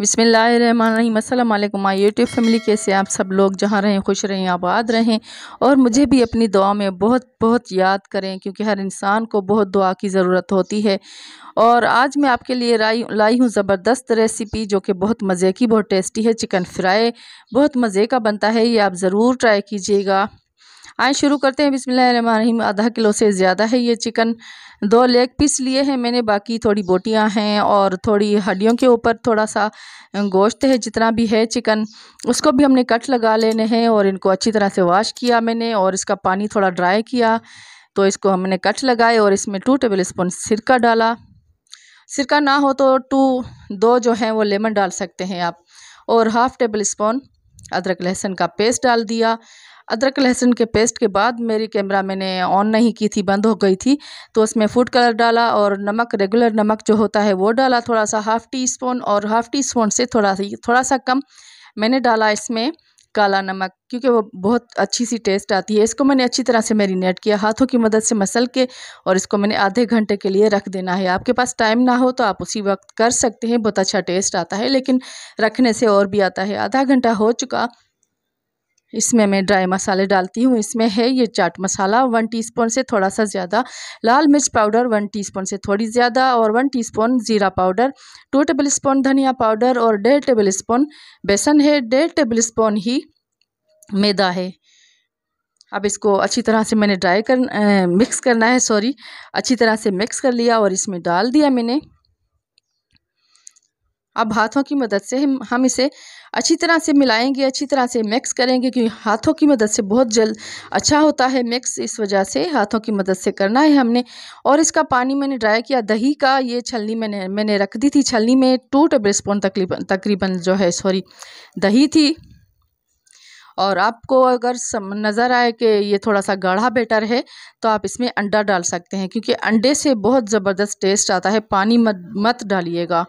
बिसमीम अलैक्म my YouTube family कैसे आप सब लोग जहाँ रहें खुश रहें आबाद रहें और मुझे भी अपनी दुआ में बहुत बहुत याद करें क्योंकि हर इंसान को बहुत दुआ की ज़रूरत होती है और आज मैं आपके लिए लाई लाई हूँ ज़बरदस्त रेसिपी जो कि बहुत मज़े की बहुत टेस्टी है चिकन फ्राई बहुत मज़े का बनता है ये आप ज़रूर ट्राई कीजिएगा आए शुरू करते हैं बिसमीम आधा किलो से ज़्यादा है ये चिकन दो लेग पीस लिए हैं मैंने बाकी थोड़ी बोटियाँ हैं और थोड़ी हड्डियों के ऊपर थोड़ा सा गोश्त है जितना भी है चिकन उसको भी हमने कट लगा लेने हैं और इनको अच्छी तरह से वाश किया मैंने और इसका पानी थोड़ा ड्राई किया तो इसको हमने कट लगाए और इसमें टू टेबल स्पून सिरका डाला सिरका ना हो तो टू दो जो हैं वो लेमन डाल सकते हैं आप और हाफ़ टेबल स्पून अदरक लहसुन का पेस्ट डाल दिया अदरक लहसुन के पेस्ट के बाद मेरी कैमरा मैंने ऑन नहीं की थी बंद हो गई थी तो उसमें फूड कलर डाला और नमक रेगुलर नमक जो होता है वो डाला थोड़ा सा हाफ़ टी स्पून और हाफ़ टी स्पून से थोड़ा सा थोड़ा सा कम मैंने डाला इसमें काला नमक क्योंकि वो बहुत अच्छी सी टेस्ट आती है इसको मैंने अच्छी तरह से मेरीनेट किया हाथों की मदद से मसल के और इसको मैंने आधे घंटे के लिए रख देना है आपके पास टाइम ना हो तो आप उसी वक्त कर सकते हैं बहुत अच्छा टेस्ट आता है लेकिन रखने से और भी आता है आधा घंटा हो चुका इसमें मैं ड्राई मसाले डालती हूँ इसमें है ये चाट मसाला वन टीस्पून से थोड़ा सा ज़्यादा लाल मिर्च पाउडर वन टीस्पून से थोड़ी ज़्यादा और वन टीस्पून ज़ीरा पाउडर टू टेबल स्पून धनिया पाउडर और डेढ़ टेबल स्पून बेसन है डेढ़ टेबल स्पून ही मैदा है अब इसको अच्छी तरह से मैंने ड्राई कर मिक्स करना है सॉरी अच्छी तरह से मिक्स कर लिया और इसमें डाल दिया मैंने अब हाथों की मदद से हम इसे अच्छी तरह से मिलाएंगे अच्छी तरह से मिक्स करेंगे क्योंकि हाथों की मदद से बहुत जल्द अच्छा होता है मिक्स इस वजह से हाथों की मदद से करना है हमने और इसका पानी मैंने ड्राई किया दही का ये छलनी मैंने मैंने रख दी थी छलनी में टू टेबल स्पून तकरीबन तकरीबन जो है सॉरी दही थी और आपको अगर नज़र आए कि ये थोड़ा सा गाढ़ा बेटर है तो आप इसमें अंडा डाल सकते हैं क्योंकि अंडे से बहुत ज़बरदस्त टेस्ट आता है पानी मत मत डालिएगा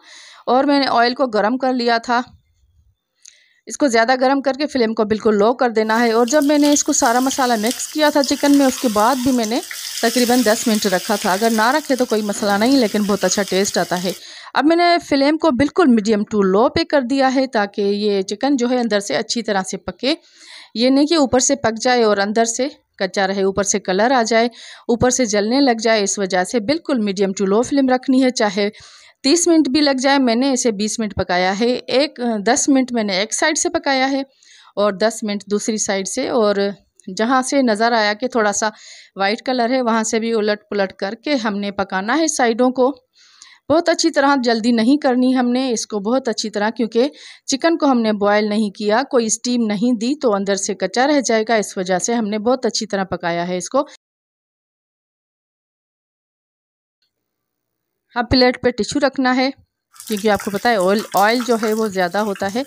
और मैंने ऑयल को गर्म कर लिया था इसको ज़्यादा गर्म करके फ्लेम को बिल्कुल लो कर देना है और जब मैंने इसको सारा मसाला मिक्स किया था चिकन में उसके बाद भी मैंने तकरीबन 10 मिनट रखा था अगर ना रखे तो कोई मसाला नहीं लेकिन बहुत अच्छा टेस्ट आता है अब मैंने फ्लेम को बिल्कुल मीडियम टू लो पे कर दिया है ताकि ये चिकन जो है अंदर से अच्छी तरह से पके ये नहीं कि ऊपर से पक जाए और अंदर से कच्चा रहे ऊपर से कलर आ जाए ऊपर से जलने लग जाए इस वजह से बिल्कुल मीडियम टू लो फ्लेम रखनी है चाहे तीस मिनट भी लग जाए मैंने इसे बीस मिनट पकाया है एक दस मिनट मैंने एक साइड से पकाया है और दस मिनट दूसरी साइड से और जहाँ से नज़र आया कि थोड़ा सा वाइट कलर है वहाँ से भी उलट पुलट करके हमने पकाना है साइडों को बहुत अच्छी तरह जल्दी नहीं करनी हमने इसको बहुत अच्छी तरह क्योंकि चिकन को हमने बॉयल नहीं किया कोई स्टीम नहीं दी तो अंदर से कच्चा रह जाएगा इस वजह से हमने बहुत अच्छी तरह पकाया है इसको अब प्लेट पे टिश्यू रखना है क्योंकि आपको पता है ऑयल ऑयल जो है वो ज़्यादा होता है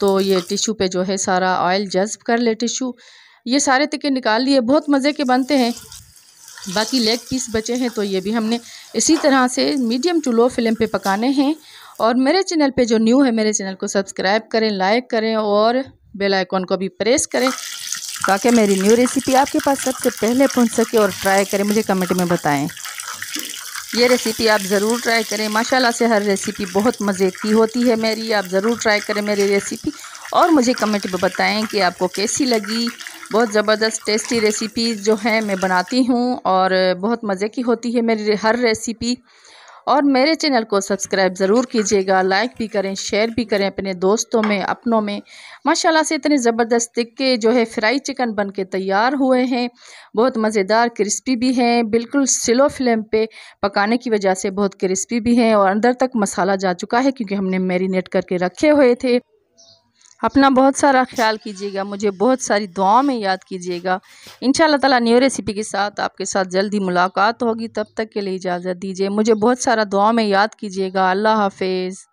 तो ये टिश्यू पे जो है सारा ऑयल जज्ब कर ले टिश्यू ये सारे तिके निकाल लिए बहुत मज़े के बनते हैं बाकी लेग पीस बचे हैं तो ये भी हमने इसी तरह से मीडियम टू लो फ्लेम पे पकाने हैं और मेरे चैनल पे जो न्यू है मेरे चैनल को सब्सक्राइब करें लाइक करें और बेल आइकॉन को भी प्रेस करें ताकि मेरी न्यू रेसिपी आपके पास सबसे पहले पहुंच सके और ट्राई करें मुझे कमेंट में बताएं ये रेसिपी आप ज़रूर ट्राई करें माशाल्लाह से हर रेसिपी बहुत मज़े की होती है मेरी आप ज़रूर ट्राई करें मेरी रेसिपी और मुझे कमेंट में बताएं कि आपको कैसी लगी बहुत ज़बरदस्त टेस्टी रेसिपी जो है मैं बनाती हूँ और बहुत मज़े की होती है मेरी हर रेसिपी और मेरे चैनल को सब्सक्राइब ज़रूर कीजिएगा लाइक भी करें शेयर भी करें अपने दोस्तों में अपनों में माशाल्लाह से इतने ज़बरदस्त टिक्के जो है फ्राई चिकन बन के तैयार हुए हैं बहुत मज़ेदार क्रिस्पी भी हैं बिल्कुल स्लो फ्लेम पे पकाने की वजह से बहुत क्रिस्पी भी हैं और अंदर तक मसाला जा चुका है क्योंकि हमने मेरीनेट करके रखे हुए थे अपना बहुत सारा ख्याल कीजिएगा मुझे बहुत सारी दुआओं में याद कीजिएगा इन ताला न्यू रेसिपी के साथ आपके साथ जल्दी मुलाकात होगी तब तक के लिए इजाज़त दीजिए मुझे बहुत सारा दुआओं में याद कीजिएगा अल्लाह हाफिज़